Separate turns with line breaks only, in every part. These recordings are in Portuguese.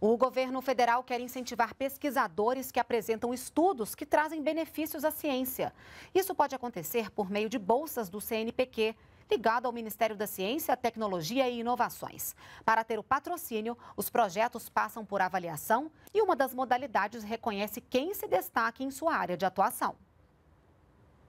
O governo federal quer incentivar pesquisadores que apresentam estudos que trazem benefícios à ciência. Isso pode acontecer por meio de bolsas do CNPq ligado ao Ministério da Ciência, Tecnologia e Inovações. Para ter o patrocínio, os projetos passam por avaliação e uma das modalidades reconhece quem se destaque em sua área de atuação.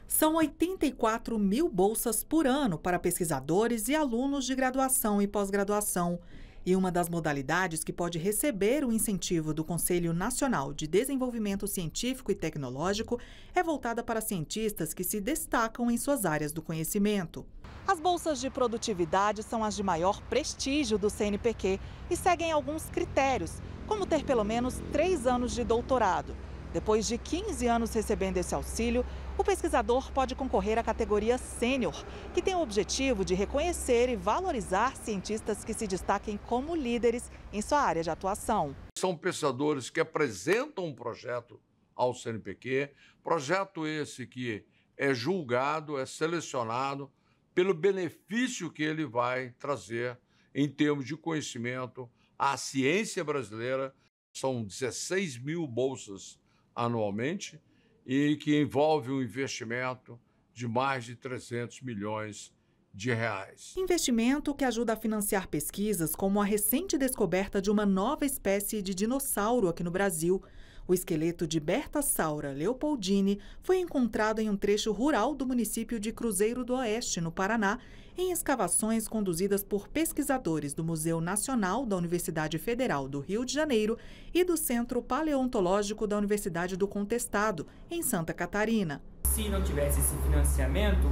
São 84 mil bolsas por ano para pesquisadores e alunos de graduação e pós-graduação. E uma das modalidades que pode receber o incentivo do Conselho Nacional de Desenvolvimento Científico e Tecnológico é voltada para cientistas que se destacam em suas áreas do conhecimento. As bolsas de produtividade são as de maior prestígio do CNPq e seguem alguns critérios, como ter pelo menos três anos de doutorado depois de 15 anos recebendo esse auxílio, o pesquisador pode concorrer à categoria sênior, que tem o objetivo de reconhecer e valorizar cientistas que se destaquem como líderes em sua área de
atuação. São pesquisadores que apresentam um projeto ao CNPq, projeto esse que é julgado, é selecionado pelo benefício que ele vai trazer em termos de conhecimento à ciência brasileira. São 16 mil bolsas anualmente e que envolve um investimento de mais de 300 milhões de reais.
Investimento que ajuda a financiar pesquisas como a recente descoberta de uma nova espécie de dinossauro aqui no Brasil, o esqueleto de Berta Saura Leopoldini foi encontrado em um trecho rural do município de Cruzeiro do Oeste, no Paraná, em escavações conduzidas por pesquisadores do Museu Nacional da Universidade Federal do Rio de Janeiro e do Centro Paleontológico da Universidade do Contestado, em Santa Catarina. Se não tivesse esse financiamento,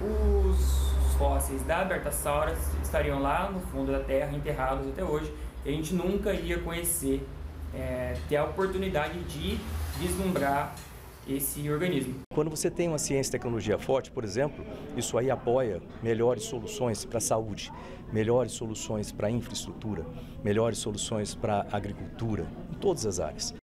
os fósseis da Berta Saura estariam lá no fundo da Terra, enterrados até hoje, e a gente nunca iria conhecer é, ter a oportunidade de vislumbrar esse organismo. Quando você tem uma ciência e tecnologia forte, por exemplo, isso aí apoia melhores soluções para a saúde, melhores soluções para a infraestrutura, melhores soluções para a agricultura, em todas as áreas.